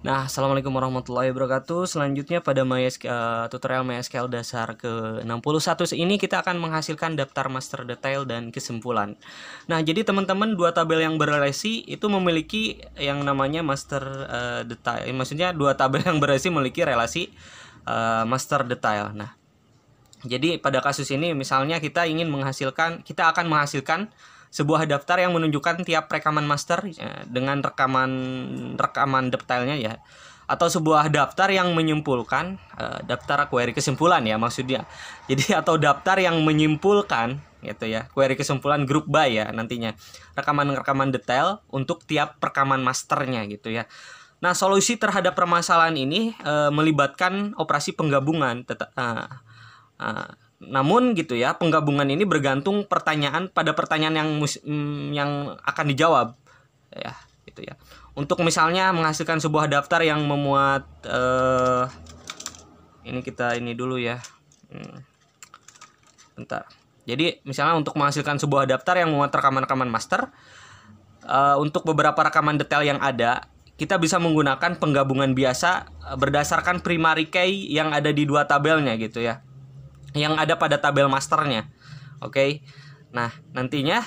Nah, Assalamualaikum warahmatullahi wabarakatuh. Selanjutnya pada MySQL, eh, tutorial MySQL dasar ke-61 ini kita akan menghasilkan daftar master detail dan kesimpulan. Nah, jadi teman-teman dua tabel yang berrelasi itu memiliki yang namanya master uh, detail. Eh, maksudnya dua tabel yang berrelasi memiliki relasi uh, master detail. Nah, jadi pada kasus ini misalnya kita ingin menghasilkan kita akan menghasilkan sebuah daftar yang menunjukkan tiap rekaman master ya, dengan rekaman rekaman detailnya ya atau sebuah daftar yang menyimpulkan uh, daftar query kesimpulan ya maksudnya jadi atau daftar yang menyimpulkan gitu ya query kesimpulan grup by ya nantinya rekaman-rekaman detail untuk tiap rekaman masternya gitu ya nah solusi terhadap permasalahan ini uh, melibatkan operasi penggabungan uh, uh, namun gitu ya, penggabungan ini bergantung pertanyaan pada pertanyaan yang mm, yang akan dijawab. Ya, gitu ya. Untuk misalnya menghasilkan sebuah daftar yang memuat uh, ini kita ini dulu ya. Hmm. Bentar. Jadi misalnya untuk menghasilkan sebuah daftar yang memuat rekaman-rekaman master uh, untuk beberapa rekaman detail yang ada, kita bisa menggunakan penggabungan biasa eh, berdasarkan primary key yang ada di dua tabelnya gitu ya yang ada pada tabel masternya. Oke. Okay? Nah, nantinya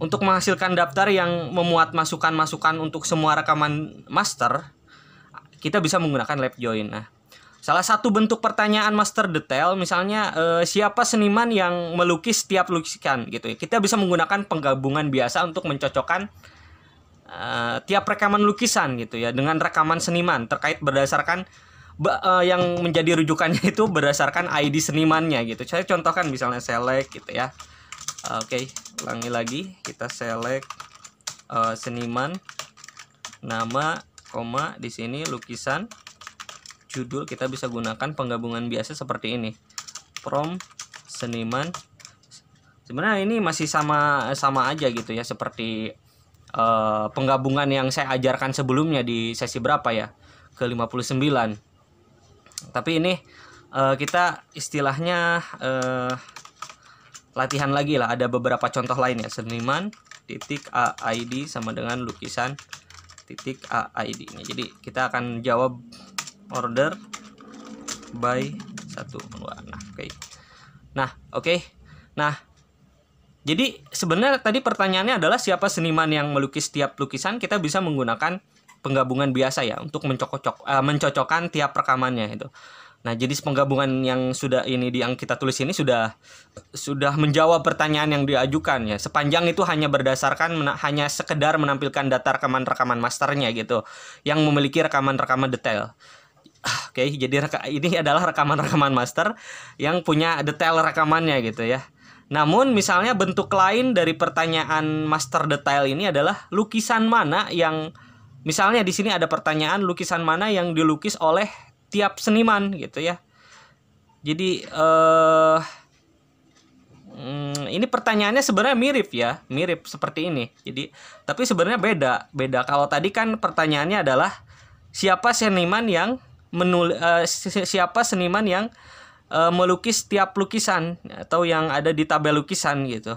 untuk menghasilkan daftar yang memuat masukan-masukan untuk semua rekaman master, kita bisa menggunakan lab join. Nah, salah satu bentuk pertanyaan master detail misalnya eh, siapa seniman yang melukis setiap lukisan gitu ya. Kita bisa menggunakan penggabungan biasa untuk mencocokkan eh, tiap rekaman lukisan gitu ya dengan rekaman seniman terkait berdasarkan Eh, yang menjadi rujukannya itu berdasarkan ID senimannya gitu. Saya contohkan misalnya select gitu ya. Eh, oke, okay, ulangi lagi kita select uh, seniman nama koma di sini lukisan judul kita bisa gunakan penggabungan biasa seperti ini. From seniman sebenarnya ini masih sama sama aja gitu ya seperti uh, penggabungan yang saya ajarkan sebelumnya di sesi berapa ya ke 59 tapi ini uh, kita istilahnya uh, latihan lagi lah ada beberapa contoh lain ya seniman titik AID sama dengan lukisan titik AID ini nah, jadi kita akan jawab order by satu nah oke okay. nah oke okay. nah jadi sebenarnya tadi pertanyaannya adalah siapa seniman yang melukis tiap lukisan kita bisa menggunakan penggabungan biasa ya untuk mencocok uh, eh, mencocokkan tiap rekamannya itu. Nah, jadi penggabungan yang sudah ini di yang kita tulis ini sudah sudah menjawab pertanyaan yang diajukan ya. Sepanjang itu hanya berdasarkan hanya sekedar menampilkan data rekaman-rekaman masternya gitu yang memiliki rekaman-rekaman detail. Ah, oke, okay, jadi reka, ini adalah rekaman-rekaman master yang punya detail rekamannya gitu ya. Namun misalnya bentuk lain dari pertanyaan master detail ini adalah lukisan mana yang Misalnya di sini ada pertanyaan lukisan mana yang dilukis oleh tiap seniman gitu ya. Jadi eh hmm, ini pertanyaannya sebenarnya mirip ya, mirip seperti ini. Jadi tapi sebenarnya beda, beda. Kalau tadi kan pertanyaannya adalah siapa seniman yang menul eh, siapa seniman yang eh, melukis tiap lukisan atau yang ada di tabel lukisan gitu.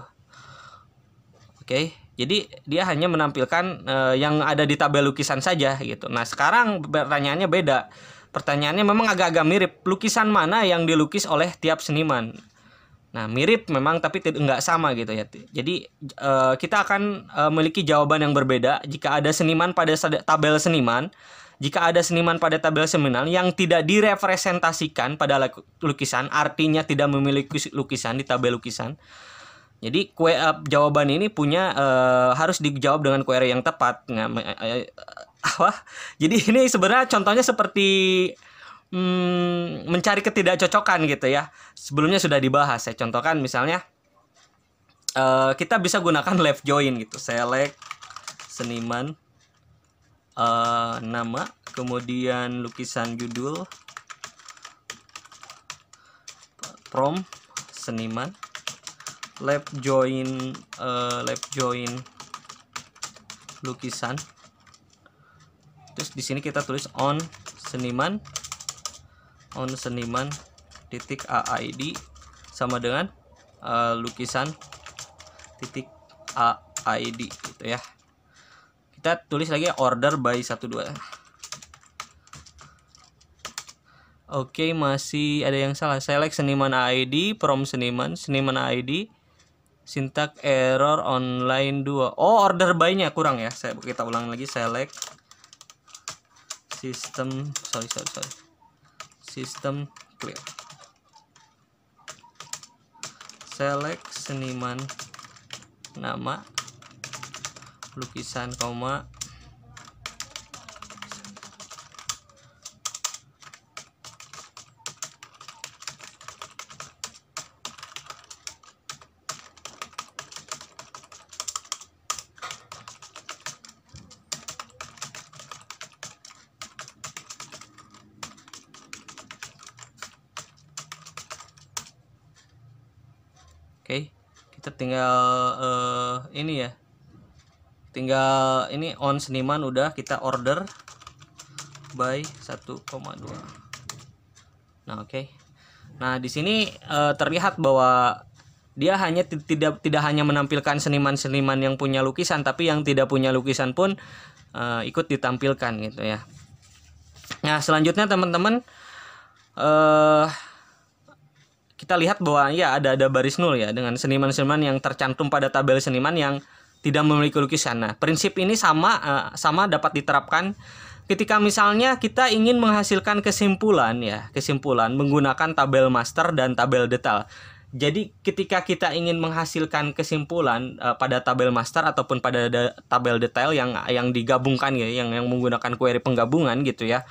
Oke. Jadi dia hanya menampilkan uh, yang ada di tabel lukisan saja gitu. Nah, sekarang pertanyaannya beda. Pertanyaannya memang agak-agak mirip. Lukisan mana yang dilukis oleh tiap seniman? Nah, mirip memang tapi tidak nggak sama gitu ya. Jadi uh, kita akan uh, memiliki jawaban yang berbeda jika ada seniman pada tabel seniman, jika ada seniman pada tabel seminal yang tidak direpresentasikan pada lukisan, artinya tidak memiliki lukisan di tabel lukisan. Jadi kue uh, jawaban ini punya uh, harus dijawab dengan query yang tepat. Nah, Jadi ini sebenarnya contohnya seperti hmm, mencari ketidakcocokan gitu ya. Sebelumnya sudah dibahas. Saya contohkan misalnya uh, kita bisa gunakan left join gitu. Select seniman uh, nama, kemudian lukisan judul prom seniman Left join uh, lab join lukisan terus di sini kita tulis on seniman on seniman titik AID sama dengan uh, lukisan titik AID gitu ya kita tulis lagi order by 12 Oke masih ada yang salah select seniman AID from seniman seniman AID Sintak error online 2. Oh, order by-nya kurang ya. Saya kita ulang lagi select system sorry sorry sorry. System clear. Select seniman nama lukisan koma tinggal uh, eh, ini ya tinggal ini on seniman udah kita order by 1,2 nah oke okay. nah di sini uh, terlihat bahwa dia hanya tidak tidak hanya menampilkan seniman-seniman yang punya lukisan tapi yang tidak punya lukisan pun uh, ikut ditampilkan gitu ya nah selanjutnya teman-teman uh, kita lihat bahwa ya ada ada baris nol ya dengan seniman-seniman yang tercantum pada tabel seniman yang tidak memiliki lukisan. Nah, prinsip ini sama uh, sama dapat diterapkan ketika misalnya kita ingin menghasilkan kesimpulan ya, kesimpulan menggunakan tabel master dan tabel detail. Jadi ketika kita ingin menghasilkan kesimpulan uh, pada tabel master ataupun pada tabel detail yang yang digabungkan ya, yang yang menggunakan query penggabungan gitu ya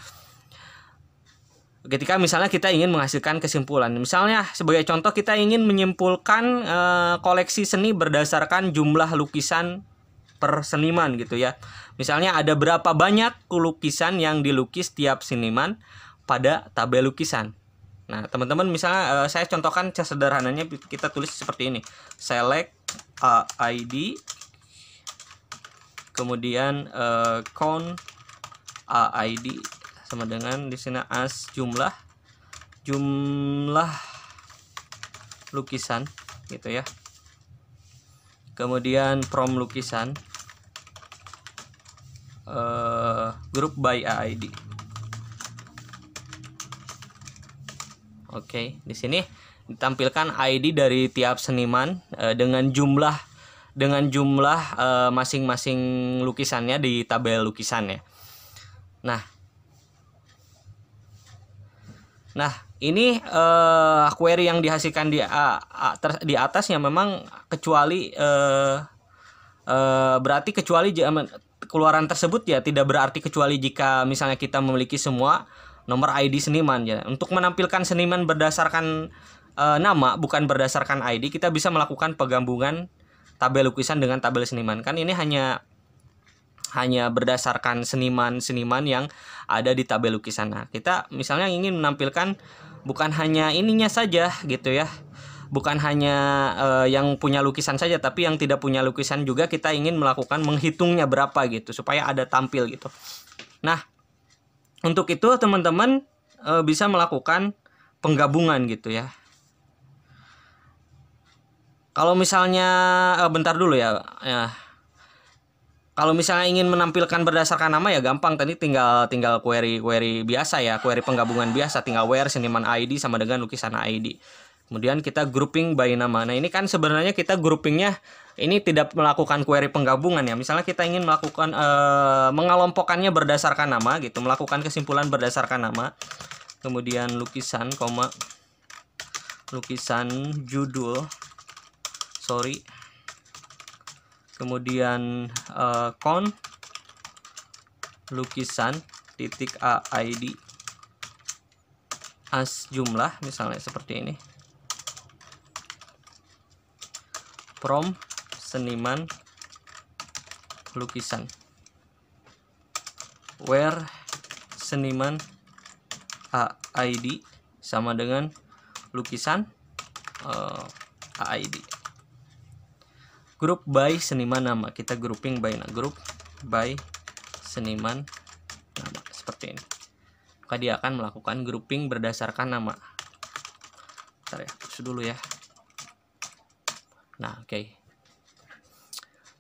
ketika misalnya kita ingin menghasilkan kesimpulan misalnya sebagai contoh kita ingin menyimpulkan e, koleksi seni berdasarkan jumlah lukisan per seniman gitu ya misalnya ada berapa banyak lukisan yang dilukis tiap seniman pada tabel lukisan nah teman-teman misalnya e, saya contohkan sederhananya kita tulis seperti ini select uh, eh, id kemudian e, count uh, id sama dengan di sini as jumlah jumlah lukisan gitu ya kemudian prom lukisan uh, grup by id oke okay, di sini ditampilkan ID dari tiap seniman uh, dengan jumlah dengan jumlah eh, masing-masing uh, masing -masing lukisannya di tabel lukisan ya nah Nah, ini uh, query yang dihasilkan di uh, ter, di atasnya memang kecuali uh, uh, berarti kecuali keluaran tersebut ya tidak berarti kecuali jika misalnya kita memiliki semua nomor ID seniman ya. Untuk menampilkan seniman berdasarkan uh, nama bukan berdasarkan ID, kita bisa melakukan penggabungan tabel lukisan dengan tabel seniman. Kan ini hanya hanya berdasarkan seniman-seniman yang ada di tabel lukisan. Nah, kita misalnya ingin menampilkan bukan hanya ininya saja gitu ya. Bukan hanya uh, yang punya lukisan saja tapi yang tidak punya lukisan juga kita ingin melakukan menghitungnya berapa gitu supaya ada tampil gitu. Nah, untuk itu teman-teman uh, bisa melakukan penggabungan gitu ya. Kalau misalnya uh, bentar dulu ya. Ya kalau misalnya ingin menampilkan berdasarkan nama ya gampang tadi tinggal tinggal query query biasa ya query penggabungan biasa tinggal where seniman ID sama dengan lukisan ID kemudian kita grouping by nama nah ini kan sebenarnya kita groupingnya ini tidak melakukan query penggabungan ya misalnya kita ingin melakukan e, mengelompokkannya berdasarkan nama gitu melakukan kesimpulan berdasarkan nama kemudian lukisan koma lukisan judul sorry kemudian uh, con lukisan titik AID as jumlah misalnya seperti ini from seniman lukisan where seniman AID sama dengan lukisan uh, eh, AID grup by seniman nama kita grouping by nah grup by seniman nama seperti ini maka dia akan melakukan grouping berdasarkan nama Bentar ya, push dulu ya Nah, oke. Okay.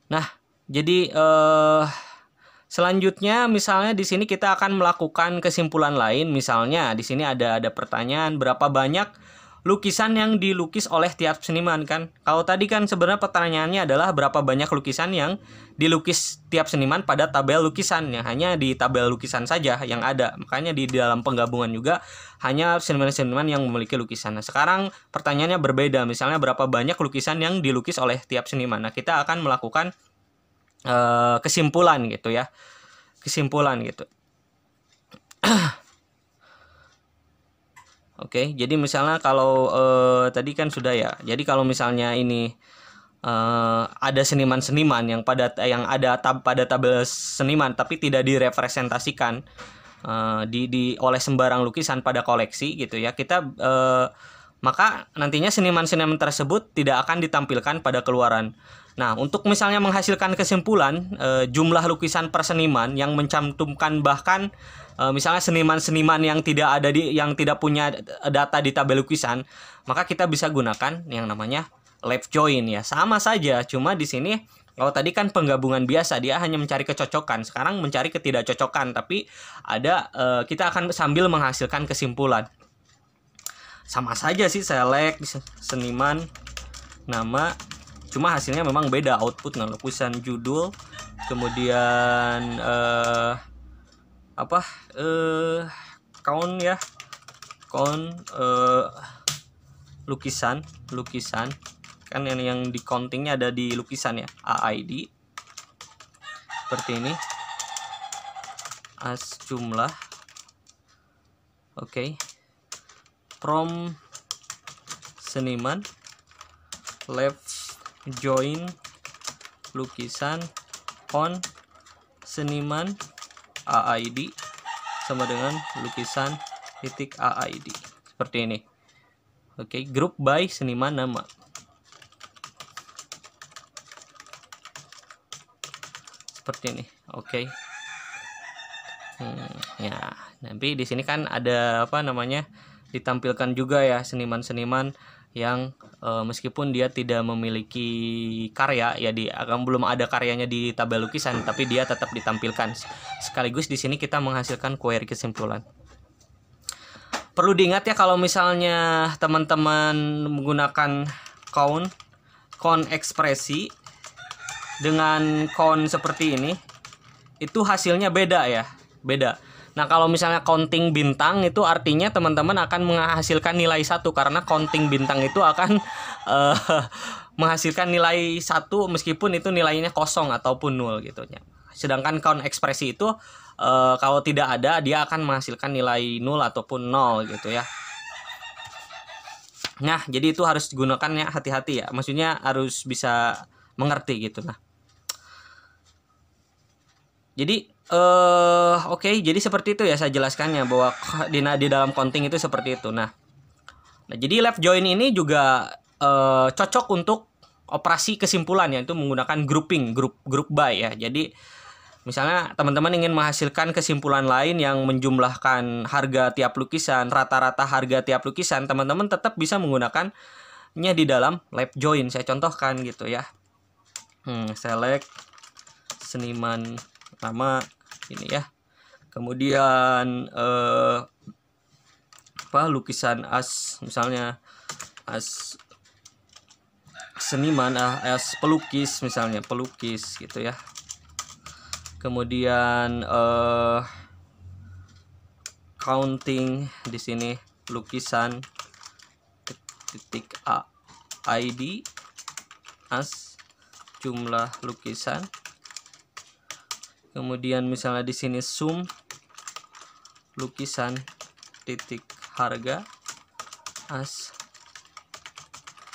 Nah, jadi uh, selanjutnya misalnya di sini kita akan melakukan kesimpulan lain. Misalnya di sini ada ada pertanyaan berapa banyak lukisan yang dilukis oleh tiap seniman kan. Kalau tadi kan sebenarnya pertanyaannya adalah berapa banyak lukisan yang dilukis tiap seniman pada tabel lukisan yang hanya di tabel lukisan saja yang ada. Makanya di dalam penggabungan juga hanya seniman-seniman yang memiliki lukisan. Nah, sekarang pertanyaannya berbeda. Misalnya berapa banyak lukisan yang dilukis oleh tiap seniman. Nah, kita akan melakukan uh, kesimpulan gitu ya. Kesimpulan gitu. Oke, jadi misalnya kalau eh, tadi kan sudah ya. Jadi kalau misalnya ini eh, ada seniman-seniman yang pada yang ada tab, pada tabel seniman tapi tidak direpresentasikan eh, di, di oleh sembarang lukisan pada koleksi gitu ya. Kita eh, maka nantinya seniman-seniman tersebut tidak akan ditampilkan pada keluaran. Nah, untuk misalnya menghasilkan kesimpulan uh, jumlah lukisan per seniman yang mencantumkan bahkan uh, misalnya seniman-seniman yang tidak ada di yang tidak punya data di tabel lukisan, maka kita bisa gunakan yang namanya left join ya. Sama saja, cuma di sini kalau tadi kan penggabungan biasa dia hanya mencari kecocokan, sekarang mencari ketidakcocokan, tapi ada uh, kita akan sambil menghasilkan kesimpulan. Sama saja sih select seniman nama cuma hasilnya memang beda output nah lukisan judul kemudian uh, apa eh kaun ya kaun eh, lukisan lukisan kan yang yang di countingnya ada di lukisan ya AID seperti ini as jumlah oke okay. from seniman left join lukisan on seniman AID sama dengan lukisan titik AID seperti ini. Oke, okay, grup by seniman nama. Seperti ini. Oke. Hmm, ya, nanti di sini kan ada apa namanya? ditampilkan juga ya seniman-seniman yang e, meskipun dia tidak memiliki karya ya di akan belum ada karyanya di tabel lukisan tapi dia tetap ditampilkan sekaligus di sini kita menghasilkan query kesimpulan perlu diingat ya kalau misalnya teman-teman menggunakan count count ekspresi dengan count seperti ini itu hasilnya beda ya beda Nah, kalau misalnya counting bintang itu artinya teman-teman akan menghasilkan nilai satu karena counting bintang itu akan uh, menghasilkan nilai satu meskipun itu nilainya kosong ataupun nol gitu ya. Sedangkan count ekspresi itu uh, kalau tidak ada dia akan menghasilkan nilai nol ataupun nol gitu ya. Nah, jadi itu harus digunakannya hati-hati ya. Maksudnya harus bisa mengerti gitu nah. Jadi uh, oke okay, jadi seperti itu ya saya jelaskannya bahwa di, di dalam konting itu seperti itu nah nah jadi left join ini juga uh, cocok untuk operasi kesimpulan yaitu menggunakan grouping group group by ya jadi Misalnya teman-teman ingin menghasilkan kesimpulan lain yang menjumlahkan harga tiap lukisan, rata-rata harga tiap lukisan, teman-teman tetap bisa menggunakannya di dalam lab join. Saya contohkan gitu ya. Hmm, select seniman nama ini ya kemudian eh, apa lukisan as misalnya as seniman ah, as pelukis misalnya pelukis gitu ya kemudian eh, counting di sini lukisan titik a id as jumlah lukisan kemudian misalnya di sini sum lukisan titik harga as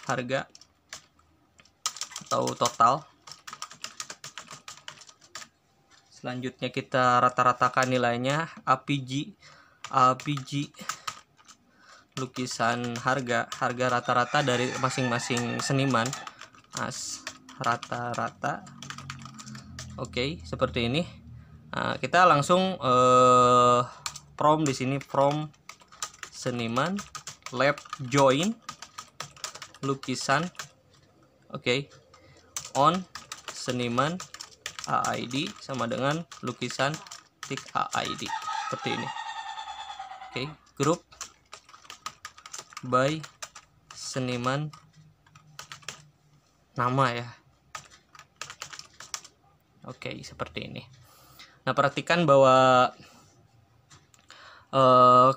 harga atau total selanjutnya kita rata-ratakan nilainya APG APG lukisan harga harga rata-rata dari masing-masing seniman as rata-rata Oke, okay, seperti ini. Nah, kita langsung eh, from di sini from seniman lab join lukisan. Oke. Okay, on seniman AID sama dengan lukisan tik AID seperti ini. Oke, okay, grup by seniman nama ya Oke, okay, seperti ini. Nah, perhatikan bahwa uh,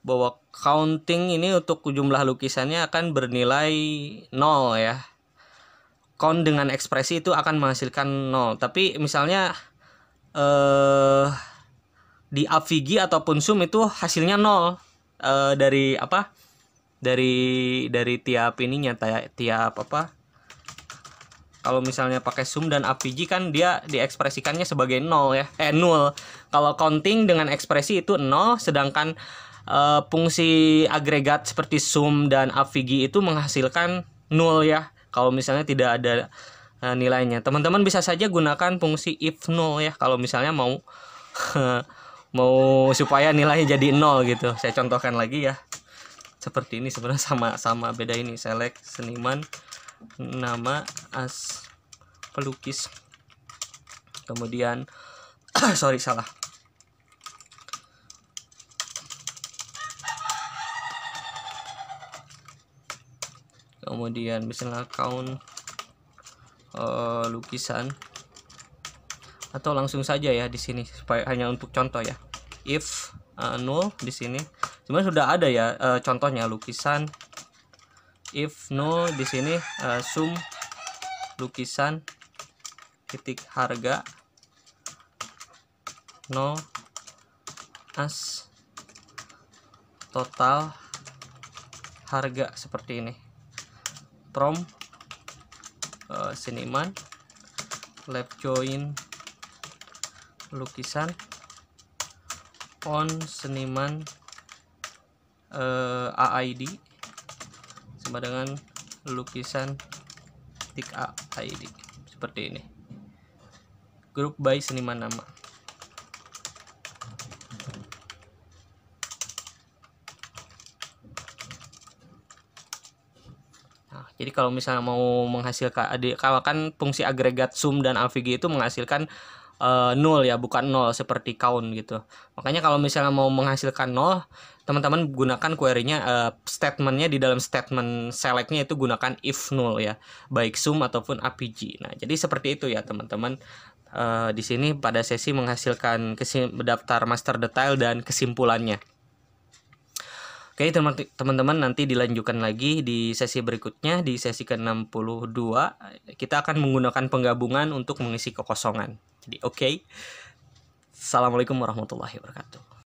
bahwa counting ini untuk jumlah lukisannya akan bernilai nol ya. Count dengan ekspresi itu akan menghasilkan nol. Tapi misalnya eh di Avigi ataupun Sum itu hasilnya nol uh, dari apa? dari dari tiap ininya tiap apa kalau misalnya pakai sum dan apg kan dia diekspresikannya sebagai nol ya eh nul kalau counting dengan ekspresi itu nol sedangkan uh, fungsi agregat seperti sum dan apg itu menghasilkan nol ya kalau misalnya tidak ada uh, nilainya teman-teman bisa saja gunakan fungsi if nol ya kalau misalnya mau mau supaya nilainya jadi nol gitu saya contohkan lagi ya seperti ini sebenarnya sama sama beda ini select seniman nama as pelukis kemudian sorry salah kemudian misalnya account uh, eh, lukisan atau langsung saja ya di sini supaya hanya untuk contoh ya if uh, null di sini sebenarnya sudah ada ya e, contohnya lukisan if no di sini e, sum lukisan titik harga no as total harga seperti ini from e, eh, seniman left join lukisan on seniman uh, eh, AID sama dengan lukisan tik AID seperti ini grup by seniman nama nah, jadi kalau misalnya mau menghasilkan kalau kan fungsi agregat sum dan avg itu menghasilkan uh, eh, nol ya bukan nol seperti count gitu makanya kalau misalnya mau menghasilkan nol teman-teman gunakan querynya uh, statementnya di dalam statement selectnya itu gunakan if null ya baik sum ataupun apg nah jadi seperti itu ya teman-teman uh, di sini pada sesi menghasilkan daftar master detail dan kesimpulannya Oke teman-teman nanti dilanjutkan lagi di sesi berikutnya di sesi ke-62 kita akan menggunakan penggabungan untuk mengisi kekosongan. Jadi oke. Okay. Assalamualaikum warahmatullahi wabarakatuh.